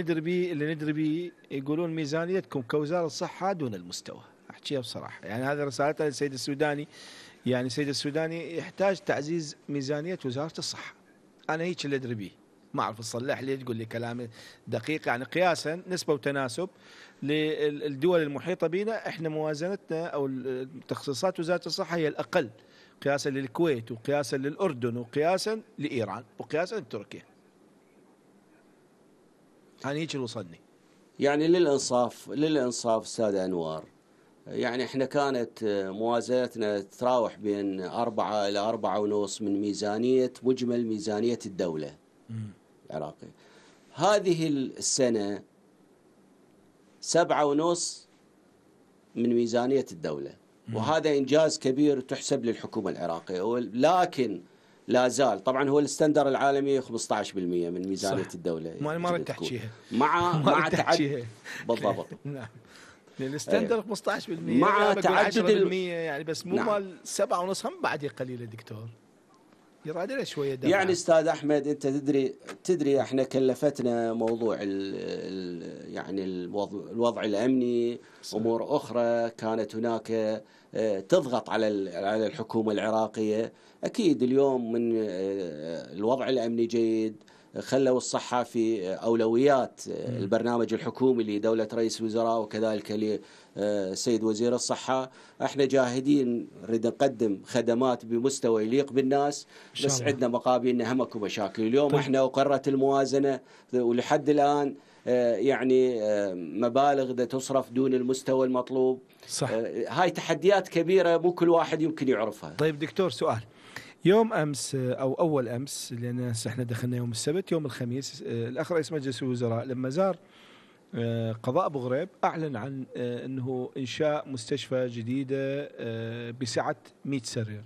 ندري بيه اللي ندري بيه يقولون ميزانيتكم كوزاره الصحه دون المستوى احكيها بصراحه يعني هذا رسالتها للسيد السوداني يعني السيد السوداني يحتاج تعزيز ميزانيه وزاره الصحه انا هيك اللي ادري بيه ما اعرف تصلح لي تقول لي كلام دقيق يعني قياسا نسبه وتناسب للدول المحيطه بنا احنا موازنتنا او تخصيصات وزاره الصحه هي الاقل قياسا للكويت وقياسا للاردن وقياسا لايران وقياسا لتركيا انا هيك وصلني يعني للانصاف للانصاف استاذ انوار يعني احنا كانت آه، موازنتنا تتراوح بين أربعة إلى أربعة ونص من ميزانية مجمل ميزانية الدولة العراقية هذه السنة سبعة ونص من ميزانية الدولة وهذا إنجاز كبير تحسب للحكومة العراقية ولكن لا زال طبعا هو الستندر العالمي 15% من ميزانيه صح. الدوله ما ما بدك تحكيها مع مع نعم. يعني إيه. تعدد بالضبط نعم الستاندر 15% مع تعدد يعني بس مو نعم. مال 7.5 هم بعد قليله دكتور يراد له شويه دمع. يعني استاذ احمد انت تدري تدري احنا كلفتنا موضوع الـ الـ يعني الوضع, الوضع الامني صح. امور اخرى كانت هناك آه، تضغط على على الحكومه العراقيه اكيد اليوم من آه، الوضع الامني جيد خلوا الصحة في أولويات آه، البرنامج الحكومي لدولة رئيس الوزراء وكذلك لسيد وزير الصحة احنا جاهدين نريد نقدم خدمات بمستوى يليق بالناس بس عندنا مقابل همك ومشاكل اليوم طيب. احنا وقرت الموازنة ولحد الآن آه، يعني آه، مبالغ ده تصرف دون المستوى المطلوب صح. هاي تحديات كبيرة مو كل واحد يمكن يعرفها طيب دكتور سؤال يوم امس آه، او اول امس لان احنا دخلنا يوم السبت يوم الخميس آه، الاخ رئيس مجلس الوزراء لما زار آه، قضاء ابو غريب اعلن عن انه انشاء مستشفى جديده بسعه 100 سرير.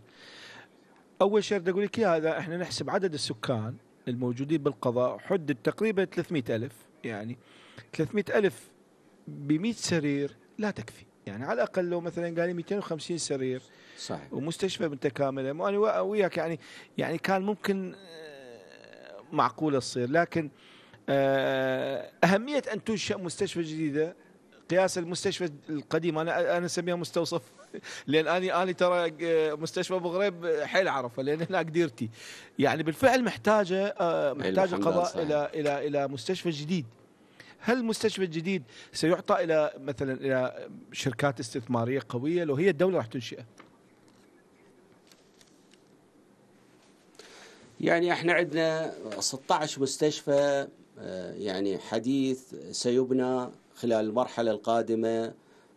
اول شيء بدي اقول لك هذا احنا نحسب عدد السكان الموجودين بالقضاء حدد تقريبا 300 الف يعني 300 الف ب 100 سرير لا تكفي. يعني على الاقل لو مثلا قال لي 250 سرير صحيح ومستشفى متكامله وانا وياك يعني يعني كان ممكن آه، معقوله تصير لكن آه، اهميه ان تنشا مستشفى جديده قياس المستشفى القديم انا انا اسميها مستوصف لان اني اني ترى آه، مستشفى ابو غريب حيل اعرفه لان هناك ديرتي يعني بالفعل محتاجه محتاجه قضاء الى الى الى مستشفى جديد هل المستشفى الجديد سيعطى الى مثلا الى شركات استثماريه قويه لو هي الدوله راح تنشئه؟ يعني احنا عندنا 16 مستشفى آه، يعني حديث سيبنى خلال المرحله القادمه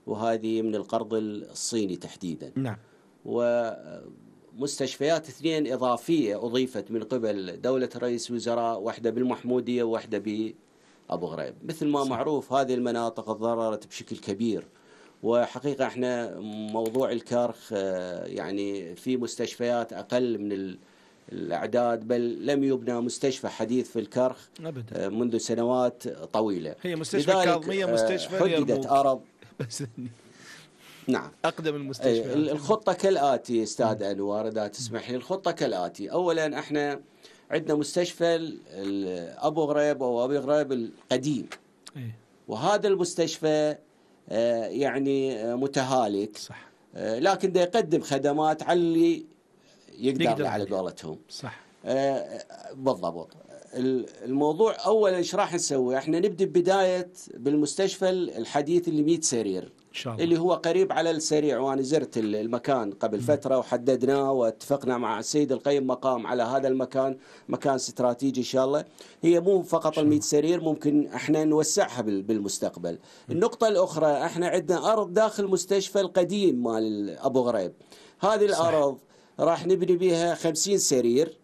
وهذه من القرض الصيني تحديدا. نعم. ومستشفيات اثنين اضافيه اضيفت من قبل دوله رئيس وزراء واحده بالمحموديه وواحده أبو غريب مثل ما معروف هذه المناطق تضررت بشكل كبير وحقيقة احنا موضوع الكرخ آه، يعني في مستشفيات أقل من الأعداد بل لم يبنى مستشفى حديث في الكرخ آه، أبدا. منذ سنوات طويلة هي مستشفى كاظمية آه، مستشفى حددت أرض نعم اقدم المستشفى الخطه كالاتي استاذ انوار اذا تسمح لي الخطه كالاتي اولا احنا عندنا مستشفى ابو غريب او ابي غريب القديم إيه. وهذا المستشفى آه، يعني آه، متهالك صح آه، لكن ده يقدم خدمات على اللي يقدر, يقدر على قولتهم صح بالضبط الموضوع اولا ايش راح نسوي؟ احنا نبدا بدايه بالمستشفى الحديث اللي 100 سرير شاء الله. اللي هو قريب على السريع وانا زرت المكان قبل م. فتره وحددناه واتفقنا مع السيد القيم مقام على هذا المكان مكان استراتيجي ان شاء الله هي مو فقط ال سرير ممكن احنا نوسعها بالمستقبل م. النقطه الاخرى احنا عندنا ارض داخل المستشفى القديم مال ابو غريب هذه الارض راح نبني بها 50 سرير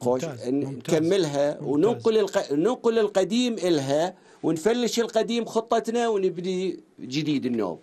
خوش نكملها وننقل الق... ننقل القديم إلها ونفلش القديم خطتنا ونبني جديد النوم